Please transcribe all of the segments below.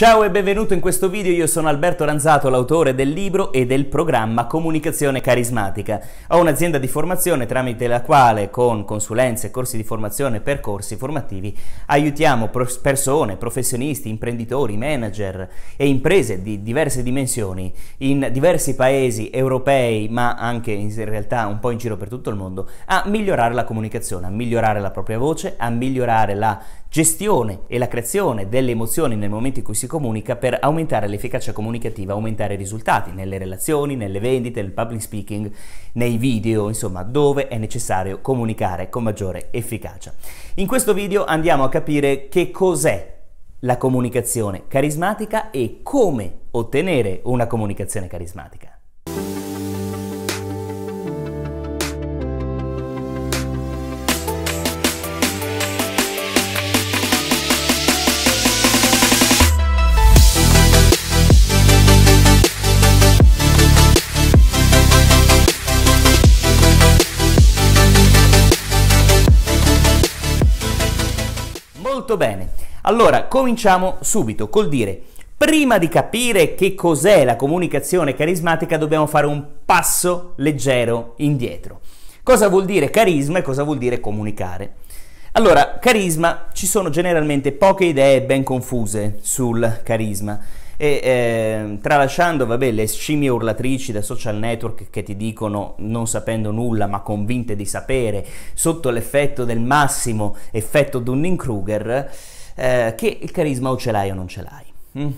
Ciao e benvenuto in questo video, io sono Alberto Ranzato, l'autore del libro e del programma Comunicazione Carismatica. Ho un'azienda di formazione tramite la quale con consulenze, corsi di formazione e percorsi formativi aiutiamo persone, professionisti, imprenditori, manager e imprese di diverse dimensioni in diversi paesi europei ma anche in realtà un po' in giro per tutto il mondo a migliorare la comunicazione, a migliorare la propria voce, a migliorare la gestione e la creazione delle emozioni nel momento in cui si comunica per aumentare l'efficacia comunicativa, aumentare i risultati nelle relazioni, nelle vendite, nel public speaking, nei video, insomma dove è necessario comunicare con maggiore efficacia. In questo video andiamo a capire che cos'è la comunicazione carismatica e come ottenere una comunicazione carismatica. Molto bene. Allora, cominciamo subito col dire, prima di capire che cos'è la comunicazione carismatica, dobbiamo fare un passo leggero indietro. Cosa vuol dire carisma e cosa vuol dire comunicare? Allora, carisma, ci sono generalmente poche idee ben confuse sul carisma. E eh, tralasciando vabbè, le scimmie urlatrici da social network che ti dicono non sapendo nulla ma convinte di sapere, sotto l'effetto del massimo effetto Dunning-Kruger, eh, che il carisma o ce l'hai o non ce l'hai. Mm.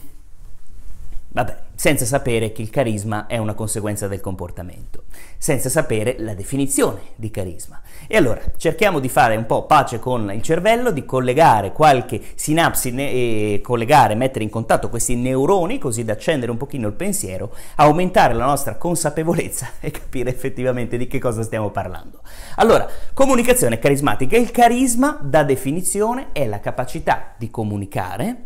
Vabbè senza sapere che il carisma è una conseguenza del comportamento, senza sapere la definizione di carisma. E allora cerchiamo di fare un po' pace con il cervello, di collegare qualche sinapsi, e collegare, mettere in contatto questi neuroni così da accendere un pochino il pensiero, aumentare la nostra consapevolezza e capire effettivamente di che cosa stiamo parlando. Allora, comunicazione carismatica. Il carisma, da definizione, è la capacità di comunicare,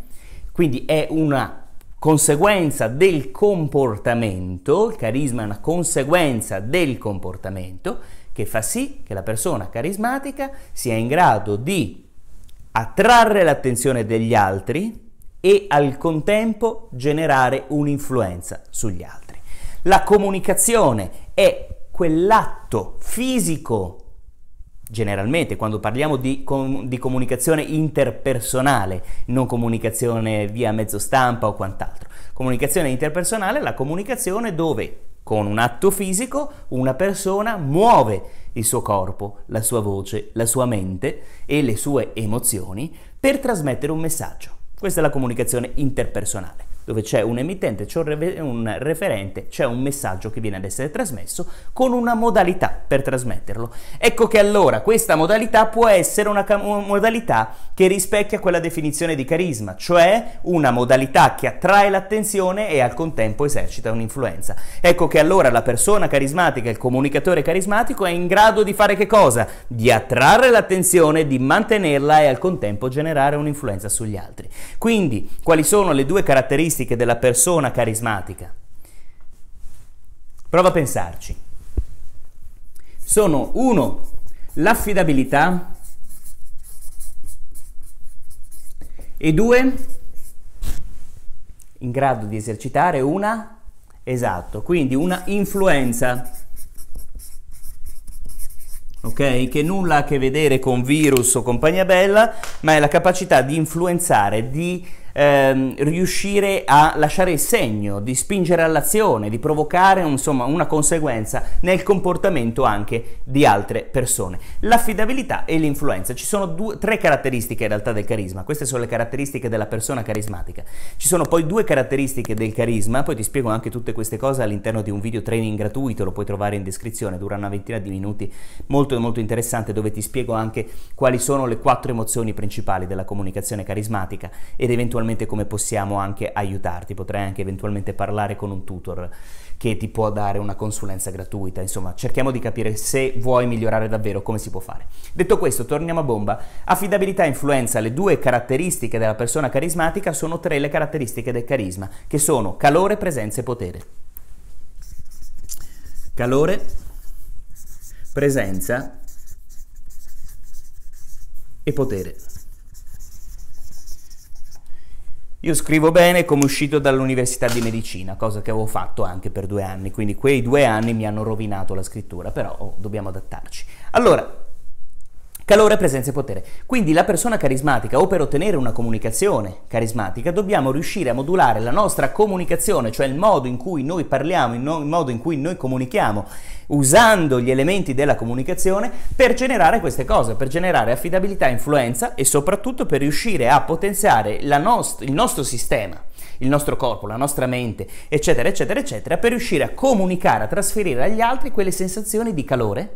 quindi è una conseguenza del comportamento, il carisma è una conseguenza del comportamento che fa sì che la persona carismatica sia in grado di attrarre l'attenzione degli altri e al contempo generare un'influenza sugli altri. La comunicazione è quell'atto fisico generalmente quando parliamo di, com- di, comunicazione interpersonale, non comunicazione via mezzo stampa o quant'altro. Comunicazione interpersonale è la comunicazione dove con un atto fisico una persona muove il suo corpo, la sua voce, la sua mente e le sue emozioni per trasmettere un messaggio. Questa è la comunicazione interpersonale dove c'è un emittente, c'è un, referente, c'è un messaggio che viene ad essere trasmesso con una modalità per trasmetterlo. Ecco che allora questa modalità può essere una, una modalità che rispecchia quella definizione di carisma, cioè una modalità che attrae l'attenzione e al contempo esercita un'influenza. Ecco che allora la persona carismatica, il comunicatore carismatico è in grado di fare che cosa? Di attrarre l'attenzione, di mantenerla e al contempo generare un'influenza sugli altri. Quindi, quali sono le due caratteristiche caratteristiche della persona carismatica. Prova a pensarci. Sono uno, l'affidabilità e due, in grado di esercitare una, esatto, quindi una influenza, ok? Che nulla ha a che vedere con virus o compagnia bella, ma è la capacità di influenzare, di ehm, riuscire a lasciare il segno, di spingere all'azione, di provocare insomma, una conseguenza nel comportamento anche di altre persone. L'affidabilità e l'influenza. Ci sono due, tre caratteristiche in realtà del carisma, queste sono le caratteristiche della persona carismatica. Ci sono poi due caratteristiche del carisma, poi ti spiego anche tutte queste cose all'interno di un video training gratuito, lo puoi trovare in descrizione, dura una ventina di minuti, molto molto interessante dove ti spiego anche quali sono le quattro emozioni principali della comunicazione carismatica ed eventualmente eventualmente come possiamo anche aiutarti, potrai anche eventualmente parlare con un tutor che ti può dare una consulenza gratuita, insomma cerchiamo di capire se vuoi migliorare davvero come si può fare. Detto questo, torniamo a bomba. Affidabilità e influenza, le due caratteristiche della persona carismatica sono tre le caratteristiche del carisma, che sono calore, presenza e potere. Calore, presenza e potere. Io scrivo bene come uscito dall'università di medicina, cosa che avevo fatto anche per due anni, quindi quei due anni mi hanno rovinato la scrittura, però oh, dobbiamo adattarci. Allora, Calore, presenza e potere. Quindi la persona carismatica o per ottenere una comunicazione carismatica dobbiamo riuscire a modulare la nostra comunicazione, cioè il modo in cui noi parliamo, il, modo in cui noi comunichiamo, usando gli elementi della comunicazione per generare queste cose, per generare affidabilità, influenza e soprattutto per riuscire a potenziare nost- il nostro sistema il nostro corpo, la nostra mente, eccetera, eccetera, eccetera, per riuscire a comunicare, a trasferire agli altri quelle sensazioni di calore,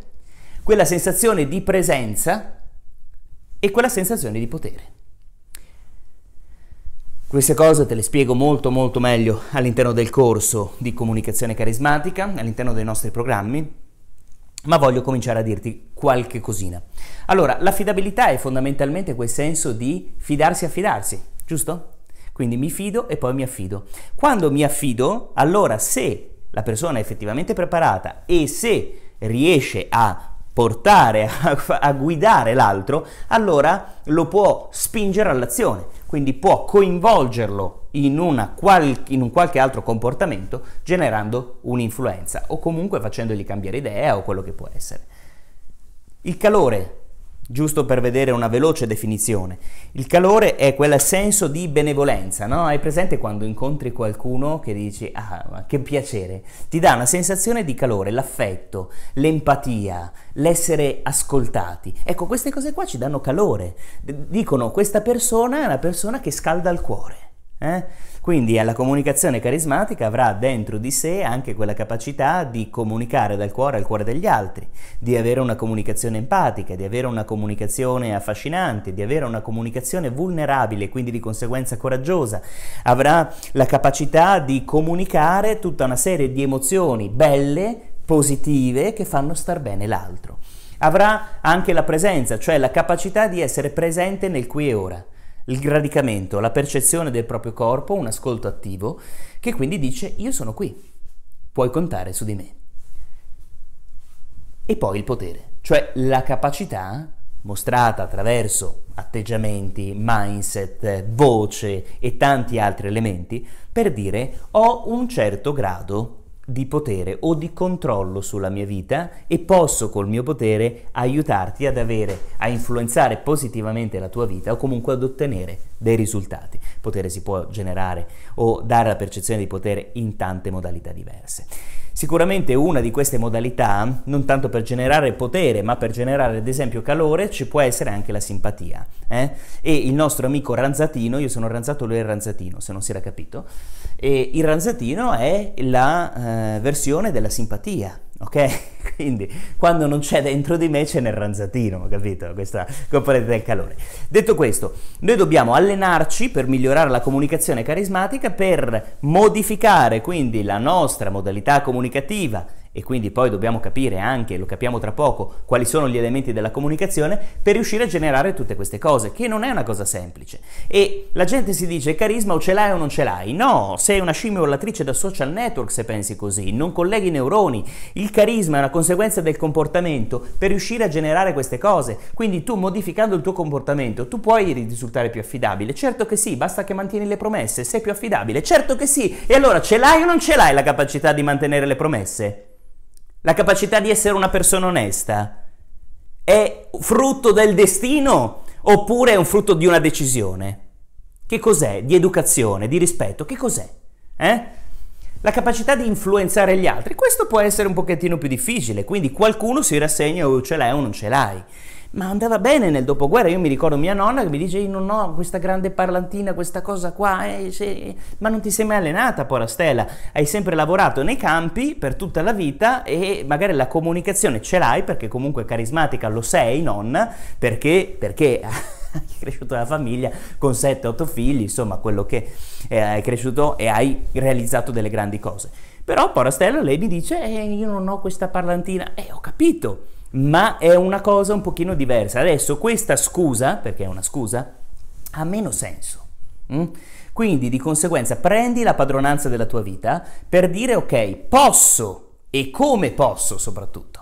quella sensazione di presenza e quella sensazione di potere. Queste cose te le spiego molto molto meglio all'interno del corso di comunicazione carismatica, all'interno dei nostri programmi, ma voglio cominciare a dirti qualche cosina. Allora, l'affidabilità è fondamentalmente quel senso di fidarsi e affidarsi, giusto? Quindi mi fido e poi mi affido. Quando mi affido, allora se la persona è effettivamente preparata e se riesce a portare a, a guidare l'altro, allora lo può spingere all'azione, quindi può coinvolgerlo in, qual- in, un qualche altro comportamento generando un'influenza o comunque facendogli cambiare idea o quello che può essere. Il calore Giusto per vedere una veloce definizione, il calore è quel senso di benevolenza, no? Hai presente quando incontri qualcuno che dici ah, che piacere, ti dà una sensazione di calore, l'affetto, l'empatia, l'essere ascoltati. Ecco, queste cose qua ci danno calore, dicono questa persona è una persona che scalda il cuore. Eh? Quindi alla comunicazione carismatica avrà dentro di sé anche quella capacità di comunicare dal cuore al cuore degli altri, di avere una comunicazione empatica, di avere una comunicazione affascinante, di avere una comunicazione vulnerabile, quindi di conseguenza coraggiosa. Avrà la capacità di comunicare tutta una serie di emozioni belle, positive, che fanno star bene l'altro. Avrà anche la presenza, cioè la capacità di essere presente nel qui e ora il radicamento, la percezione del proprio corpo, un ascolto attivo, che quindi dice io sono qui, puoi contare su di me. E poi il potere, cioè la capacità mostrata attraverso atteggiamenti, mindset, voce e tanti altri elementi per dire ho un certo grado di potere o di controllo sulla mia vita e posso col mio potere aiutarti ad avere, a influenzare positivamente la tua vita o comunque ad ottenere dei risultati. potere si può generare o dare la percezione di potere in tante modalità diverse. Sicuramente una di queste modalità, non tanto per generare potere, ma per generare ad esempio calore, ci può essere anche la simpatia. Eh? E il nostro amico Ranzatino, io sono Ranzato, lui è Ranzatino, se non si era capito, e il Ranzatino è la eh, versione della simpatia ok? Quindi quando non c'è dentro di me c'è nel ranzatino, capito? Questa componente del calore. Detto questo, noi dobbiamo allenarci per migliorare la comunicazione carismatica, per modificare quindi la nostra modalità comunicativa e quindi poi dobbiamo capire anche, lo capiamo tra poco, quali sono gli elementi della comunicazione per riuscire a generare tutte queste cose, che non è una cosa semplice. E la gente si dice carisma o ce l'hai o non ce l'hai. No, sei una scimmia urlatrice da social network se pensi così, non colleghi i neuroni. Il carisma è una conseguenza del comportamento per riuscire a generare queste cose. Quindi tu modificando il tuo comportamento, tu puoi risultare più affidabile. Certo che sì, basta che mantieni le promesse, sei più affidabile. Certo che sì. E allora ce l'hai o non ce l'hai la capacità di mantenere le promesse? la capacità di essere una persona onesta, è frutto del destino oppure è un frutto di una decisione? Che cos'è? Di educazione, di rispetto, che cos'è? Eh? La capacità di influenzare gli altri, questo può essere un pochettino più difficile, quindi qualcuno si rassegna o oh, ce l'hai o non ce l'hai ma andava bene nel dopoguerra. Io mi ricordo mia nonna che mi dice: Io non ho questa grande parlantina, questa cosa qua, eh, se... ma non ti sei mai allenata, Porastella. Hai sempre lavorato nei campi per tutta la vita e magari la comunicazione ce l'hai perché comunque carismatica lo sei, nonna, perché. perché hai cresciuto la famiglia con 7-8 figli, insomma, quello che eh, hai cresciuto e hai realizzato delle grandi cose. Però Porastella lei mi dice: eh, Io non ho questa parlantina, e eh, ho capito ma è una cosa un pochino diversa. Adesso questa scusa, perché è una scusa, ha meno senso. Mm? Quindi di conseguenza prendi la padronanza della tua vita per dire ok, posso e come posso soprattutto.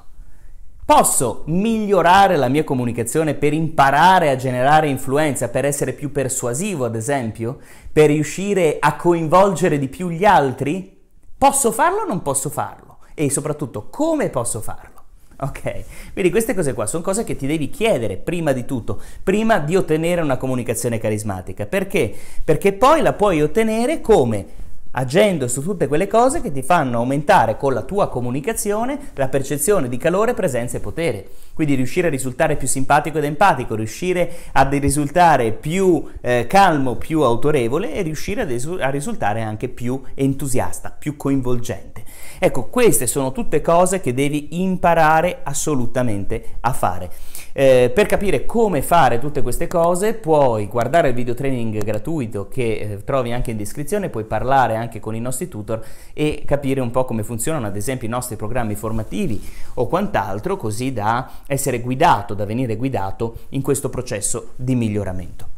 Posso migliorare la mia comunicazione per imparare a generare influenza, per essere più persuasivo ad esempio, per riuscire a coinvolgere di più gli altri? Posso farlo o non posso farlo? E soprattutto come posso farlo? Ok, quindi queste cose qua sono cose che ti devi chiedere prima di tutto, prima di ottenere una comunicazione carismatica. Perché? Perché poi la puoi ottenere come? Agendo su tutte quelle cose che ti fanno aumentare con la tua comunicazione la percezione di calore, presenza e potere. Quindi riuscire a risultare più simpatico ed empatico, riuscire a risultare più eh, calmo, più autorevole e riuscire a risultare anche più entusiasta, più coinvolgente. Ecco, queste sono tutte cose che devi imparare assolutamente a fare. Eh, per capire come fare tutte queste cose puoi guardare il video training gratuito che eh, trovi anche in descrizione, puoi parlare anche con i nostri tutor e capire un po' come funzionano ad esempio i nostri programmi formativi o quant'altro così da essere guidato, da venire guidato in questo processo di miglioramento.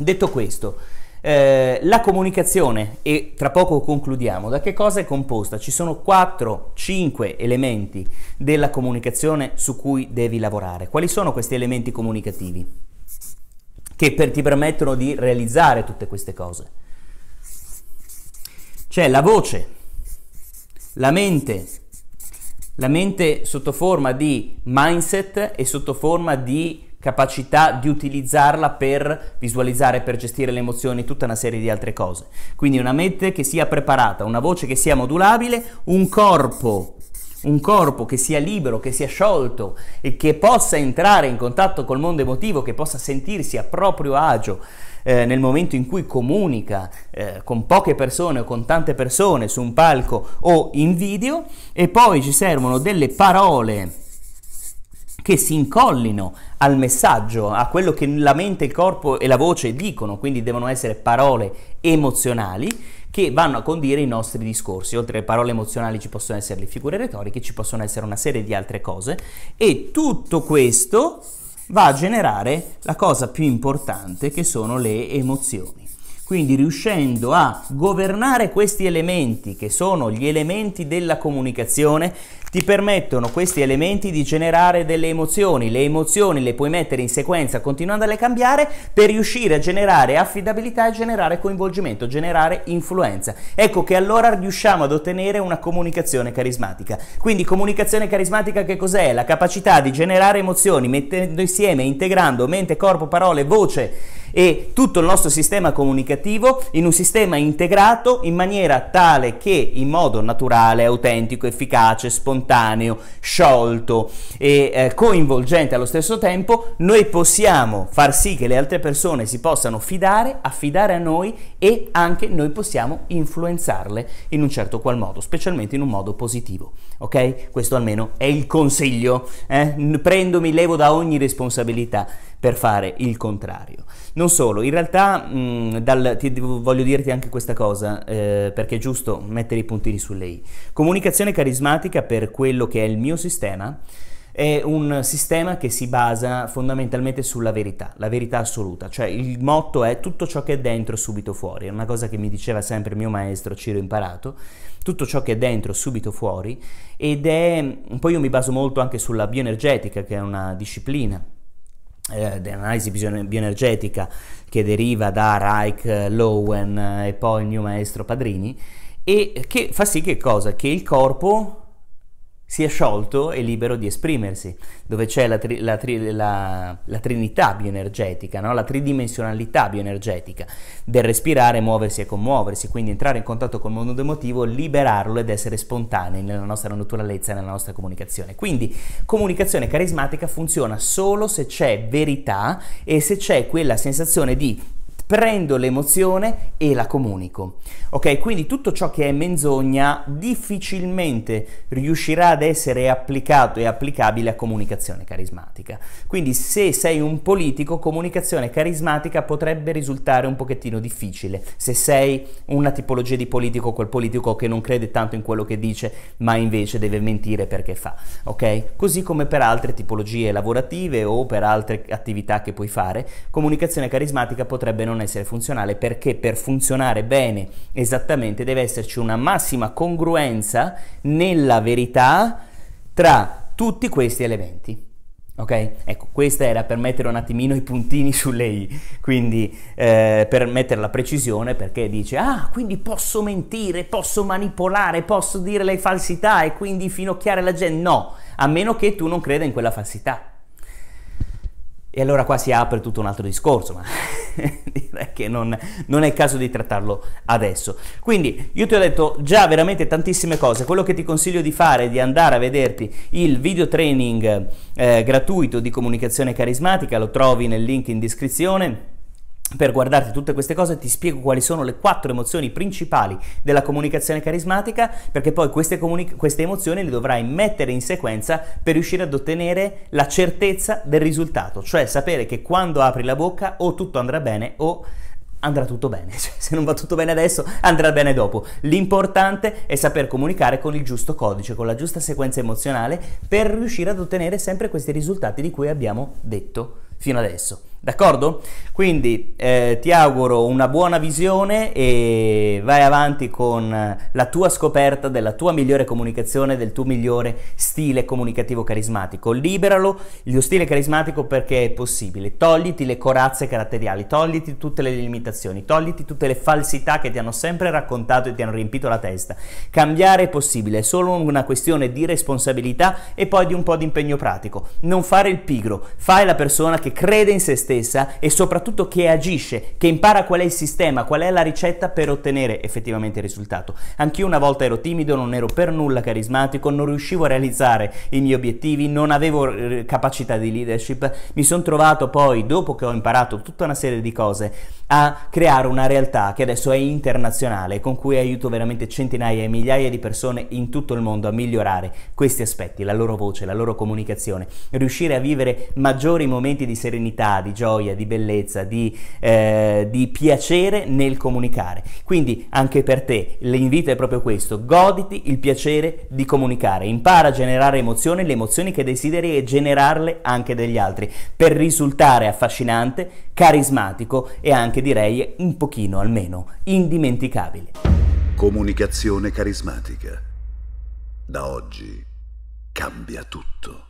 Detto questo, eh, la comunicazione, e tra poco concludiamo, da che cosa è composta? Ci sono 4-5 elementi della comunicazione su cui devi lavorare. Quali sono questi elementi comunicativi che per, ti permettono di realizzare tutte queste cose? C'è la voce, la mente, la mente sotto forma di mindset e sotto forma di capacità di utilizzarla per visualizzare, per gestire le emozioni, tutta una serie di altre cose. Quindi una mente che sia preparata, una voce che sia modulabile, un corpo un corpo che sia libero, che sia sciolto e che possa entrare in contatto col mondo emotivo, che possa sentirsi a proprio agio eh, nel momento in cui comunica eh, con poche persone o con tante persone su un palco o in video e poi ci servono delle parole che si incollino al messaggio, a quello che la mente, il corpo e la voce dicono, quindi devono essere parole emozionali che vanno a condire i nostri discorsi. Oltre alle parole emozionali ci possono essere le figure retoriche, ci possono essere una serie di altre cose e tutto questo va a generare la cosa più importante che sono le emozioni. Quindi riuscendo a governare questi elementi che sono gli elementi della comunicazione, ti permettono questi elementi di generare delle emozioni, le emozioni le puoi mettere in sequenza continuando a cambiare per riuscire a generare affidabilità e generare coinvolgimento, generare influenza. Ecco che allora riusciamo ad ottenere una comunicazione carismatica. Quindi comunicazione carismatica che cos'è? La capacità di generare emozioni mettendo insieme, integrando mente, corpo, parole, voce e tutto il nostro sistema comunicativo in un sistema integrato in maniera tale che in modo naturale, autentico, efficace, spontaneo, spontaneo, sciolto e eh, coinvolgente allo stesso tempo, noi possiamo far sì che le altre persone si possano fidare, affidare a noi e anche noi possiamo influenzarle in un certo qual modo, specialmente in un modo positivo. Ok? Questo almeno è il consiglio. Eh? Prendomi levo da ogni responsabilità per fare il contrario. Non solo, in realtà mh, mm, dal, ti, voglio dirti anche questa cosa, eh, perché è giusto mettere i puntini sulle i. Comunicazione carismatica per quello che è il mio sistema è un sistema che si basa fondamentalmente sulla verità, la verità assoluta, cioè il motto è tutto ciò che è dentro subito fuori, è una cosa che mi diceva sempre il mio maestro Ciro Imparato, tutto ciò che è dentro subito fuori ed è, poi io mi baso molto anche sulla bioenergetica che è una disciplina eh, dell'analisi bioenergetica che deriva da Reich, Lowen eh, e poi il mio maestro Padrini e che fa sì che cosa? Che il corpo si è sciolto e libero di esprimersi, dove c'è la, tri- la, tri- la, la trinità bioenergetica, no? la tridimensionalità bioenergetica del respirare, muoversi e commuoversi, quindi entrare in contatto col mondo emotivo, liberarlo ed essere spontanei nella nostra naturalezza nella nostra comunicazione. Quindi comunicazione carismatica funziona solo se c'è verità e se c'è quella sensazione di prendo l'emozione e la comunico. Ok, quindi tutto ciò che è menzogna difficilmente riuscirà ad essere applicato e applicabile a comunicazione carismatica. Quindi se sei un politico, comunicazione carismatica potrebbe risultare un pochettino difficile. Se sei una tipologia di politico, quel politico che non crede tanto in quello che dice, ma invece deve mentire perché fa. Ok? Così come per altre tipologie lavorative o per altre attività che puoi fare, comunicazione carismatica potrebbe non non essere funzionale perché per funzionare bene esattamente deve esserci una massima congruenza nella verità tra tutti questi elementi. Ok? Ecco, questa era per mettere un attimino i puntini sulle i, quindi eh, per mettere la precisione perché dice, ah, quindi posso mentire, posso manipolare, posso dire le falsità e quindi finocchiare la gente. No, a meno che tu non creda in quella falsità. E allora qua si apre tutto un altro discorso, ma perché non, non, è il caso di trattarlo adesso. Quindi io ti ho detto già veramente tantissime cose, quello che ti consiglio di fare è di andare a vederti il video training eh, gratuito di comunicazione carismatica, lo trovi nel link in descrizione. Per guardarti tutte queste cose ti spiego quali sono le quattro emozioni principali della comunicazione carismatica, perché poi queste, comuni- queste, emozioni le dovrai mettere in sequenza per riuscire ad ottenere la certezza del risultato, cioè sapere che quando apri la bocca o tutto andrà bene o andrà tutto bene. Cioè, se non va tutto bene adesso, andrà bene dopo. L'importante è saper comunicare con il giusto codice, con la giusta sequenza emozionale per riuscire ad ottenere sempre questi risultati di cui abbiamo detto fino adesso. D'accordo? Quindi eh, ti auguro una buona visione e vai avanti con la tua scoperta della tua migliore comunicazione, del tuo migliore stile comunicativo carismatico. Liberalo il tuo stile carismatico perché è possibile. Togliti le corazze caratteriali, togliti tutte le limitazioni, togliti tutte le falsità che ti hanno sempre raccontato e ti hanno riempito la testa. Cambiare è possibile, è solo una questione di responsabilità e poi di un po' di impegno pratico. Non fare il pigro, fai la persona che crede in se stessa stessa e soprattutto che agisce, che impara qual è il sistema, qual è la ricetta per ottenere effettivamente il risultato. Anch'io una volta ero timido, non ero per nulla carismatico, non riuscivo a realizzare i miei obiettivi, non avevo eh, capacità di leadership, mi sono trovato poi, dopo che ho imparato tutta una serie di cose, a creare una realtà che adesso è internazionale, con cui aiuto veramente centinaia e migliaia di persone in tutto il mondo a migliorare questi aspetti, la loro voce, la loro comunicazione, riuscire a vivere maggiori momenti di serenità, di gioia, di bellezza, di, eh, di piacere nel comunicare. Quindi anche per te l'invito è proprio questo, goditi il piacere di comunicare, impara a generare emozioni, le emozioni che desideri e generarle anche degli altri, per risultare affascinante, carismatico e anche direi un pochino almeno indimenticabile. Comunicazione carismatica. Da oggi cambia tutto.